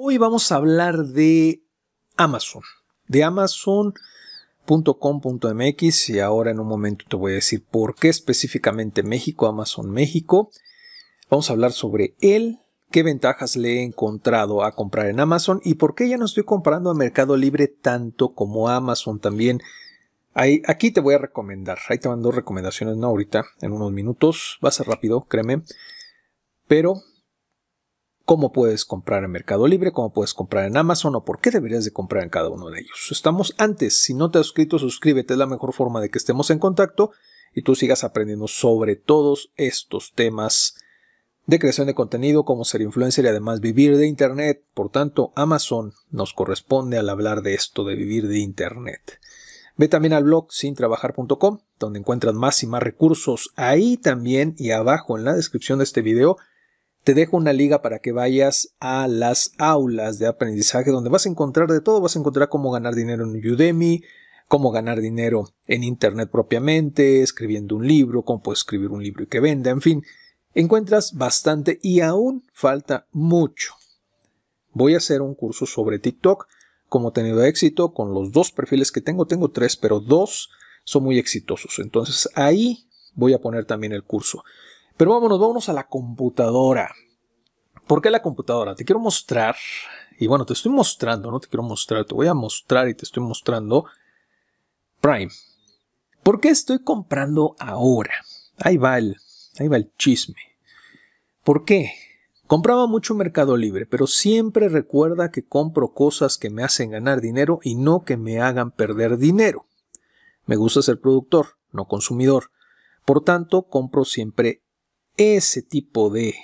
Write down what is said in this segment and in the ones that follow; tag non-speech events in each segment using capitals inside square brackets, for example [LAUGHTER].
Hoy vamos a hablar de Amazon, de Amazon.com.mx y ahora en un momento te voy a decir por qué específicamente México, Amazon México. Vamos a hablar sobre él, qué ventajas le he encontrado a comprar en Amazon y por qué ya no estoy comprando a Mercado Libre tanto como Amazon también. aquí te voy a recomendar, ahí te dos recomendaciones, no ahorita, en unos minutos, va a ser rápido, créeme. Pero cómo puedes comprar en Mercado Libre, cómo puedes comprar en Amazon o por qué deberías de comprar en cada uno de ellos. Estamos antes, si no te has suscrito, suscríbete, es la mejor forma de que estemos en contacto y tú sigas aprendiendo sobre todos estos temas de creación de contenido, cómo ser influencer y además vivir de Internet. Por tanto, Amazon nos corresponde al hablar de esto, de vivir de Internet. Ve también al blog sintrabajar.com, donde encuentras más y más recursos ahí también y abajo en la descripción de este video te dejo una liga para que vayas a las aulas de aprendizaje donde vas a encontrar de todo, vas a encontrar cómo ganar dinero en Udemy, cómo ganar dinero en Internet propiamente, escribiendo un libro, cómo puedes escribir un libro y que venda, en fin, encuentras bastante y aún falta mucho. Voy a hacer un curso sobre TikTok, como he tenido éxito con los dos perfiles que tengo, tengo tres, pero dos son muy exitosos, entonces ahí voy a poner también el curso. Pero vámonos, vámonos a la computadora. ¿Por qué la computadora? Te quiero mostrar, y bueno, te estoy mostrando, no te quiero mostrar, te voy a mostrar y te estoy mostrando Prime. ¿Por qué estoy comprando ahora? Ahí va el, ahí va el chisme. ¿Por qué? Compraba mucho Mercado Libre, pero siempre recuerda que compro cosas que me hacen ganar dinero y no que me hagan perder dinero. Me gusta ser productor, no consumidor. Por tanto, compro siempre ese tipo de,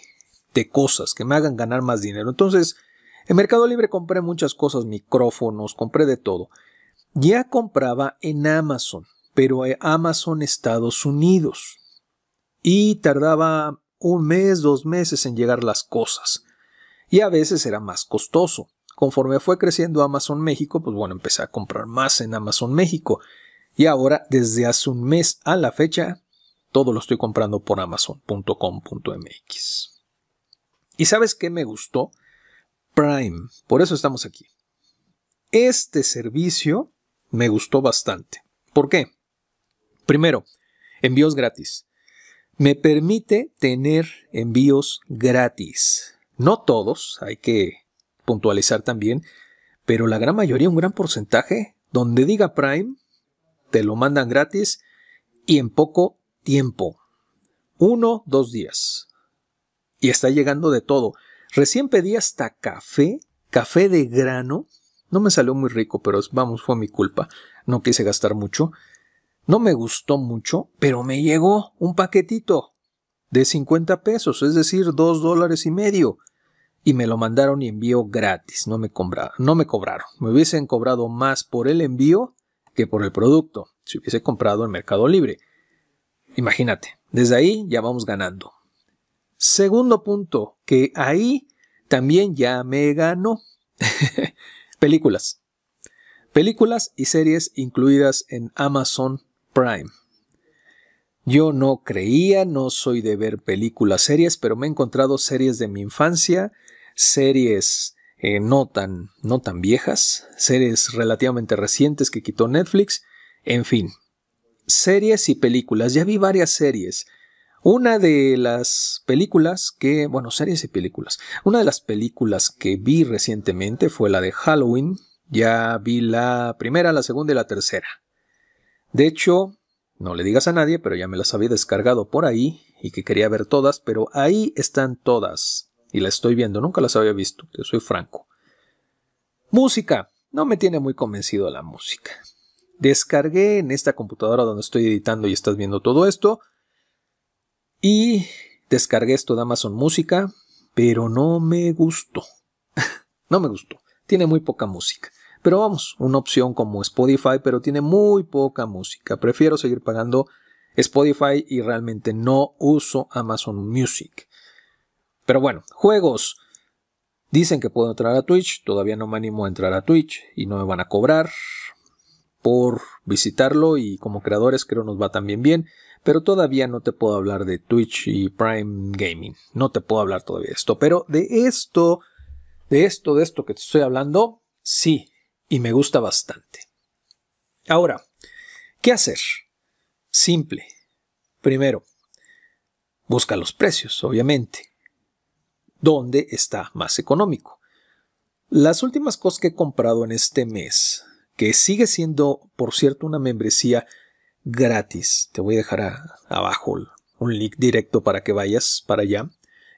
de cosas que me hagan ganar más dinero. Entonces, en Mercado Libre compré muchas cosas, micrófonos, compré de todo. Ya compraba en Amazon, pero eh, Amazon Estados Unidos. Y tardaba un mes, dos meses en llegar las cosas. Y a veces era más costoso. Conforme fue creciendo Amazon México, pues bueno, empecé a comprar más en Amazon México. Y ahora, desde hace un mes a la fecha, todo lo estoy comprando por amazon.com.mx. ¿Y sabes qué me gustó? Prime. Por eso estamos aquí. Este servicio me gustó bastante. ¿Por qué? Primero, envíos gratis. Me permite tener envíos gratis. No todos, hay que puntualizar también, pero la gran mayoría, un gran porcentaje, donde diga Prime, te lo mandan gratis y en poco tiempo. Uno, dos días. Y está llegando de todo. Recién pedí hasta café, café de grano. No me salió muy rico, pero vamos, fue mi culpa. No quise gastar mucho. No me gustó mucho, pero me llegó un paquetito de 50 pesos, es decir, dos dólares y medio. Y me lo mandaron y envío gratis, no me, cobraron, no me cobraron. Me hubiesen cobrado más por el envío que por el producto, si hubiese comprado en Mercado Libre. Imagínate, desde ahí ya vamos ganando. Segundo punto, que ahí también ya me ganó. [LAUGHS] películas. Películas y series incluidas en Amazon Prime. Yo no creía, no soy de ver películas, series, pero me he encontrado series de mi infancia, series eh, no, tan, no tan viejas, series relativamente recientes que quitó Netflix, en fin, series y películas. Ya vi varias series. Una de las películas que, bueno, series y películas. Una de las películas que vi recientemente fue la de Halloween. Ya vi la primera, la segunda y la tercera. De hecho, no le digas a nadie, pero ya me las había descargado por ahí y que quería ver todas, pero ahí están todas. Y la estoy viendo, nunca las había visto, Te soy franco. Música. No me tiene muy convencido la música descargué en esta computadora donde estoy editando y estás viendo todo esto. Y descargué esto de Amazon Música, pero no me gustó. [LAUGHS] no me gustó. Tiene muy poca música. Pero vamos, una opción como Spotify, pero tiene muy poca música. Prefiero seguir pagando Spotify y realmente no uso Amazon Music. Pero bueno, juegos. Dicen que puedo entrar a Twitch, todavía no me animo a entrar a Twitch y no me van a cobrar por visitarlo y como creadores creo nos va también bien, pero todavía no te puedo hablar de Twitch y Prime Gaming, no te puedo hablar todavía de esto, pero de esto, de esto, de esto que te estoy hablando, sí, y me gusta bastante. Ahora, ¿qué hacer? Simple. Primero, busca los precios, obviamente. ¿Dónde está más económico? Las últimas cosas que he comprado en este mes que sigue siendo, por cierto, una membresía gratis. Te voy a dejar abajo un link directo para que vayas para allá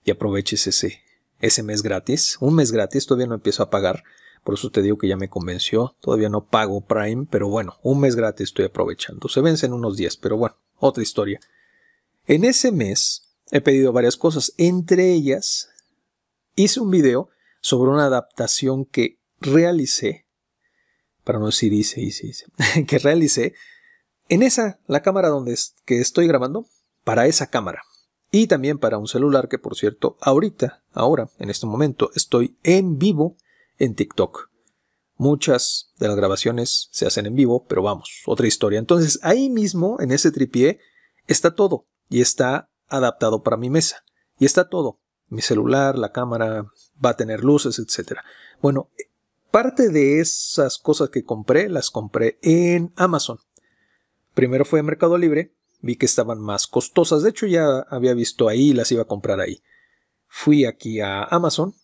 y aproveches ese, ese mes gratis. Un mes gratis, todavía no empiezo a pagar. Por eso te digo que ya me convenció. Todavía no pago Prime, pero bueno, un mes gratis estoy aprovechando. Se vence en unos días, pero bueno, otra historia. En ese mes he pedido varias cosas. Entre ellas, hice un video sobre una adaptación que realicé para no decir dice hice, dice [LAUGHS] que realice. en esa, la cámara donde es, que estoy grabando, para esa cámara. Y también para un celular que, por cierto, ahorita, ahora, en este momento, estoy en vivo en TikTok. Muchas de las grabaciones se hacen en vivo, pero vamos, otra historia. Entonces, ahí mismo, en ese tripié, está todo y está adaptado para mi mesa. Y está todo. Mi celular, la cámara, va a tener luces, etc. Bueno, parte de esas cosas que compré las compré en Amazon. Primero fue Mercado Libre, vi que estaban más costosas, de hecho ya había visto ahí y las iba a comprar ahí. Fui aquí a Amazon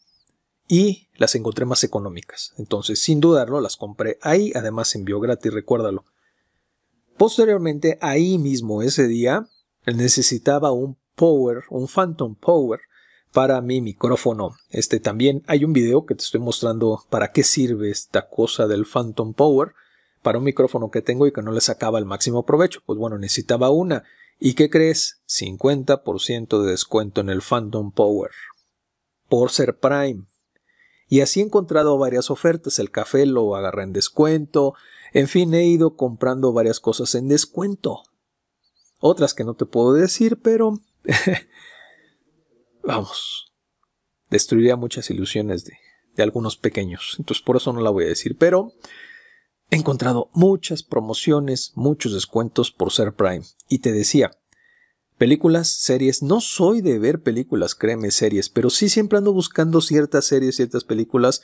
y las encontré más económicas. Entonces, sin dudarlo, las compré ahí, además envió gratis, recuérdalo. Posteriormente, ahí mismo ese día, necesitaba un Power, un Phantom Power, para mi micrófono. Este también hay un video que te estoy mostrando para qué sirve esta cosa del Phantom Power para un micrófono que tengo y que no le sacaba el máximo provecho. Pues bueno, necesitaba una. ¿Y qué crees? 50% de descuento en el Phantom Power por ser Prime. Y así he encontrado varias ofertas. El café lo agarré en descuento. En fin, he ido comprando varias cosas en descuento. Otras que no te puedo decir, pero [LAUGHS] vamos, destruiría muchas ilusiones de, algunos pequeños. Entonces por eso no la voy a decir, pero he encontrado muchas promociones, muchos descuentos por ser Prime. Y te decía, películas, series, no soy de ver películas, créeme, series, pero sí siempre ando buscando ciertas series, ciertas películas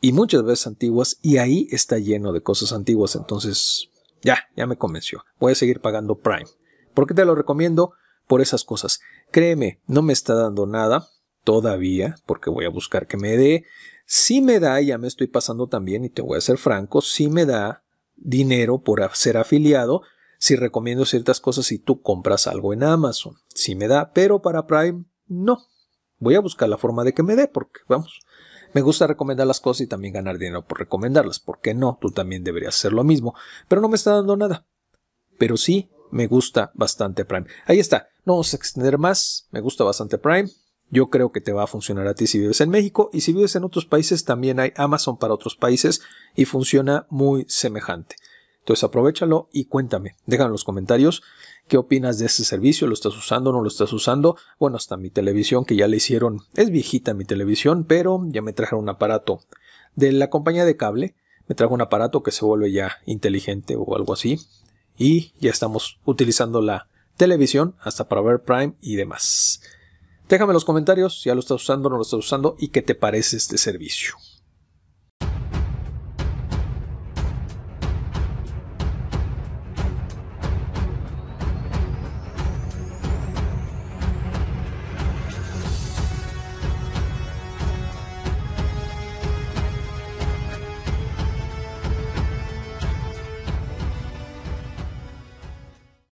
y muchas veces antiguas y ahí está lleno de cosas antiguas, entonces ya, ya me convenció. Voy a seguir pagando Prime. ¿Por qué te lo recomiendo? por esas cosas. Créeme, no me está dando nada todavía, porque voy a buscar que me dé. Si me da, ya me estoy pasando también, y te voy a ser franco, si me da dinero por ser afiliado, si recomiendo ciertas cosas y tú compras algo en Amazon. Si me da, pero para Prime no. Voy a buscar la forma de que me dé, porque vamos, me gusta recomendar las cosas y también ganar dinero por recomendarlas. ¿Por qué no? Tú también deberías hacer lo mismo, pero no me está dando nada. Pero sí, me gusta bastante Prime. Ahí está. No vamos a extender más, me gusta bastante Prime. Yo creo que te va a funcionar a ti si vives en México y si vives en otros países también hay Amazon para otros países y funciona muy semejante. Entonces aprovechalo y cuéntame, déjame en los comentarios qué opinas de este servicio, lo estás usando, no lo estás usando. Bueno, hasta mi televisión que ya le hicieron, es viejita mi televisión, pero ya me trajeron un aparato de la compañía de cable, me trajo un aparato que se vuelve ya inteligente o algo así y ya estamos utilizando la, televisión, hasta para ver Prime y demás. Déjame en los comentarios si ya lo estás usando o no lo estás usando y qué te parece este servicio.